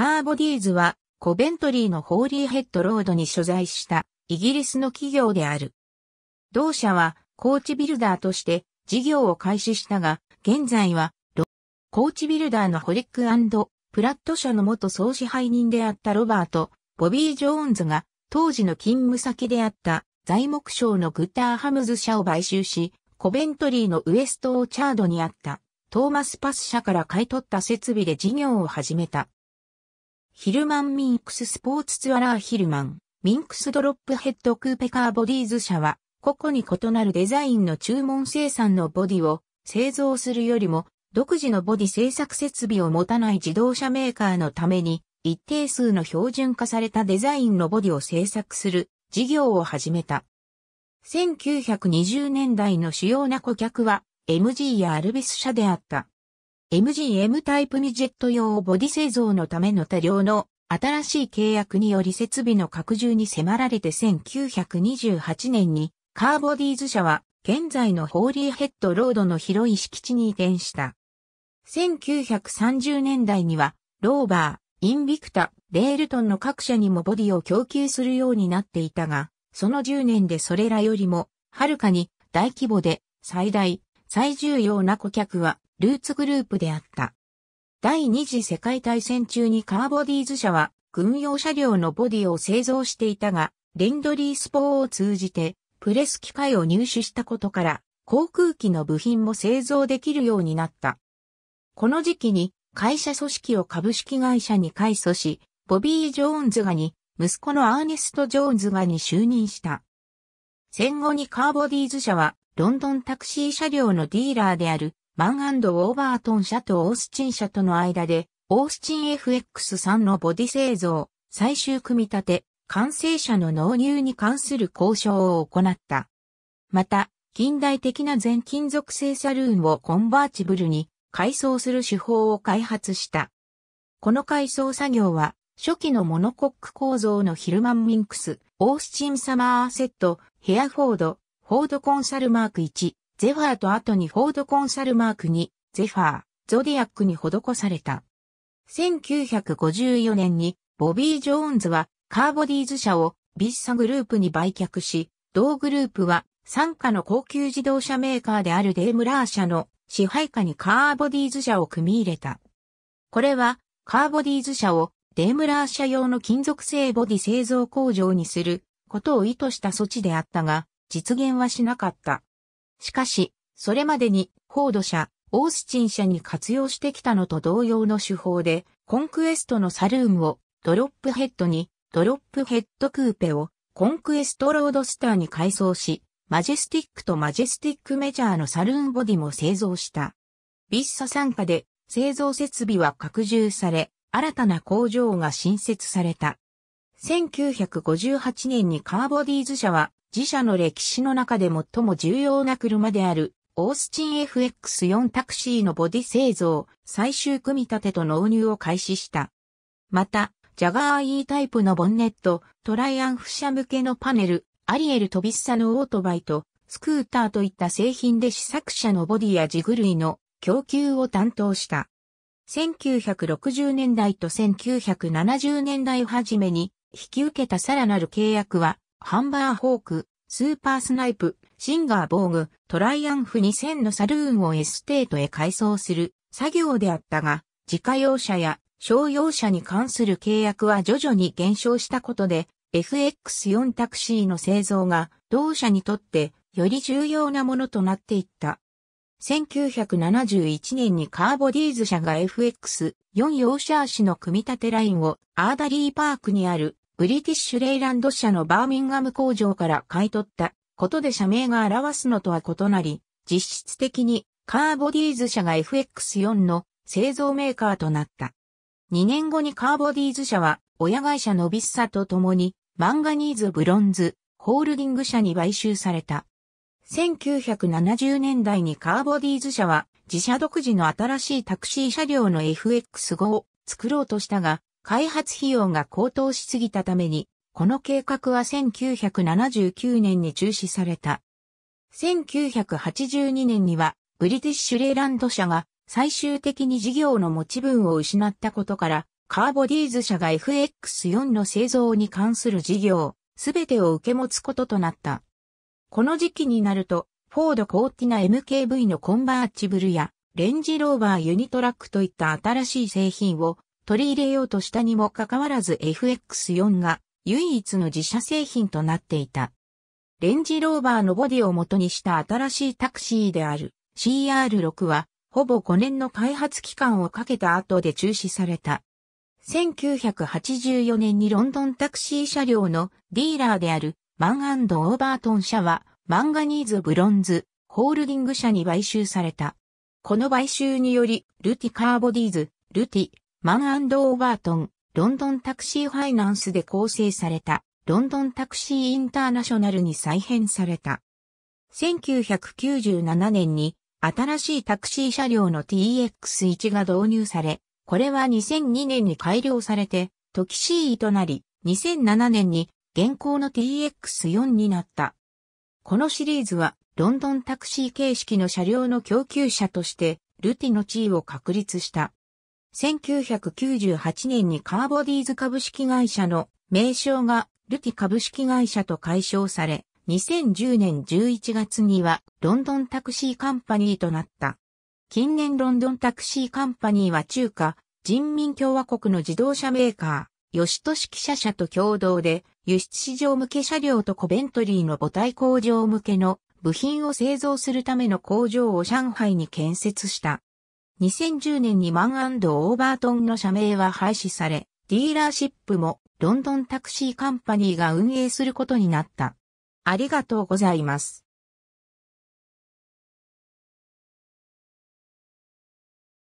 カーボディーズはコベントリーのホーリーヘッドロードに所在したイギリスの企業である。同社はコーチビルダーとして事業を開始したが、現在はコーチビルダーのホリックプラット社の元総支配人であったロバート、ボビー・ジョーンズが当時の勤務先であった材木商のグッターハムズ社を買収し、コベントリーのウエストオーチャードにあったトーマスパス社から買い取った設備で事業を始めた。ヒルマンミンクススポーツツアラーヒルマン、ミンクスドロップヘッドクーペカーボディーズ社は、個々に異なるデザインの注文生産のボディを製造するよりも、独自のボディ製作設備を持たない自動車メーカーのために、一定数の標準化されたデザインのボディを製作する事業を始めた。1920年代の主要な顧客は、MG やアルビス社であった。MGM タイプミジェット用ボディ製造のための多量の新しい契約により設備の拡充に迫られて1928年にカーボディーズ社は現在のホーリーヘッドロードの広い敷地に移転した。1930年代にはローバー、インビクタ、レールトンの各社にもボディを供給するようになっていたが、その10年でそれらよりもはるかに大規模で最大、最重要な顧客はルーツグループであった。第二次世界大戦中にカーボディーズ社は軍用車両のボディを製造していたが、レンドリースポーを通じてプレス機械を入手したことから航空機の部品も製造できるようになった。この時期に会社組織を株式会社に改組し、ボビー・ジョーンズがに、息子のアーネスト・ジョーンズがに就任した。戦後にカーボディーズ社はロンドンタクシー車両のディーラーであるマンオーバートン社とオースチン社との間で、オースチン FX3 のボディ製造、最終組み立て、完成車の納入に関する交渉を行った。また、近代的な全金属製サルーンをコンバーチブルに改装する手法を開発した。この改装作業は、初期のモノコック構造のヒルマン・ミンクス、オースチン・サマーセット、ヘアフォード、フォードコンサルマーク1、ゼファーと後にフォードコンサルマークに、ゼファー、ゾディアックに施された。1954年に、ボビー・ジョーンズは、カーボディーズ社を、ビッサグループに売却し、同グループは、傘下の高級自動車メーカーであるデームラー社の支配下にカーボディーズ社を組み入れた。これは、カーボディーズ社をデームラー社用の金属製ボディ製造工場にすることを意図した措置であったが、実現はしなかった。しかし、それまでに、フォード社、オースチン社に活用してきたのと同様の手法で、コンクエストのサルームをドロップヘッドに、ドロップヘッドクーペをコンクエストロードスターに改装し、マジェスティックとマジェスティックメジャーのサルーンボディも製造した。ビッサ参加で製造設備は拡充され、新たな工場が新設された。1958年にカーボディーズ社は自社の歴史の中で最も重要な車であるオースチン FX4 タクシーのボディ製造、最終組み立てと納入を開始した。また、ジャガー E タイプのボンネット、トライアンフ社向けのパネル、アリエル飛びさのオートバイと、スクーターといった製品で試作車のボディやジグ類の供給を担当した。1960年代と1970年代初めに引き受けたさらなる契約は、ハンバーホーク、スーパースナイプ、シンガーボーグ、トライアンフ2000のサルーンをエステートへ改装する作業であったが、自家用車や商用車に関する契約は徐々に減少したことで、FX4 タクシーの製造が同社にとってより重要なものとなっていった。1971年にカーボディーズ社が FX4 ヨーシャーの組み立てラインをアーダリーパークにあるブリティッシュレイランド社のバーミンガム工場から買い取ったことで社名が表すのとは異なり、実質的にカーボディーズ社が FX4 の製造メーカーとなった。2年後にカーボディーズ社は親会社のビッサと共にマンガニーズブロンズホールディング社に買収された。1970年代にカーボディーズ社は自社独自の新しいタクシー車両の FX5 を作ろうとしたが、開発費用が高騰しすぎたために、この計画は1979年に中止された。1982年には、ブリティッシュレーランド社が最終的に事業の持ち分を失ったことから、カーボディーズ社が FX4 の製造に関する事業、すべてを受け持つこととなった。この時期になると、フォードコーティナ MKV のコンバーチブルや、レンジローバーユニトラックといった新しい製品を取り入れようとしたにもかかわらず FX4 が唯一の自社製品となっていた。レンジローバーのボディを元にした新しいタクシーである CR6 はほぼ5年の開発期間をかけた後で中止された。1984年にロンドンタクシー車両のディーラーであるマンオーバートン社は、マンガニーズブロンズ、ホールディング社に買収された。この買収により、ルティカーボディーズ、ルティ、マンオーバートン、ロンドンタクシーファイナンスで構成された、ロンドンタクシーインターナショナルに再編された。1997年に、新しいタクシー車両の TX1 が導入され、これは2002年に改良されて、トキシーとなり、2007年に現行の TX4 になった。このシリーズはロンドンタクシー形式の車両の供給者としてルティの地位を確立した。1998年にカーボディーズ株式会社の名称がルティ株式会社と解消され、2010年11月にはロンドンタクシーカンパニーとなった。近年ロンドンタクシーカンパニーは中華人民共和国の自動車メーカー。吉俊記者社と共同で、輸出市場向け車両とコベントリーの母体工場向けの部品を製造するための工場を上海に建設した。2010年にマンオーバートンの社名は廃止され、ディーラーシップもロンドンタクシーカンパニーが運営することになった。ありがとうございます。